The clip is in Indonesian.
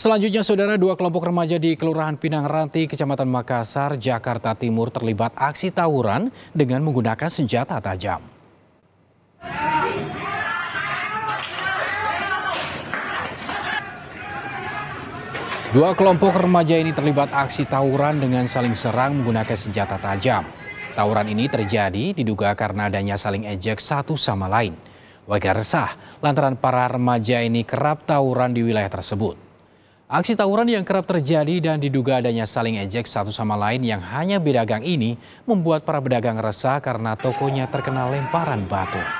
Selanjutnya, saudara, dua kelompok remaja di Kelurahan Pinang Ranti, Kecamatan Makassar, Jakarta Timur terlibat aksi tawuran dengan menggunakan senjata tajam. Dua kelompok remaja ini terlibat aksi tawuran dengan saling serang menggunakan senjata tajam. Tawuran ini terjadi diduga karena adanya saling ejek satu sama lain. Warga resah lantaran para remaja ini kerap tawuran di wilayah tersebut. Aksi tawuran yang kerap terjadi dan diduga adanya saling ejek satu sama lain yang hanya beda gang ini membuat para pedagang resah karena tokonya terkena lemparan batu.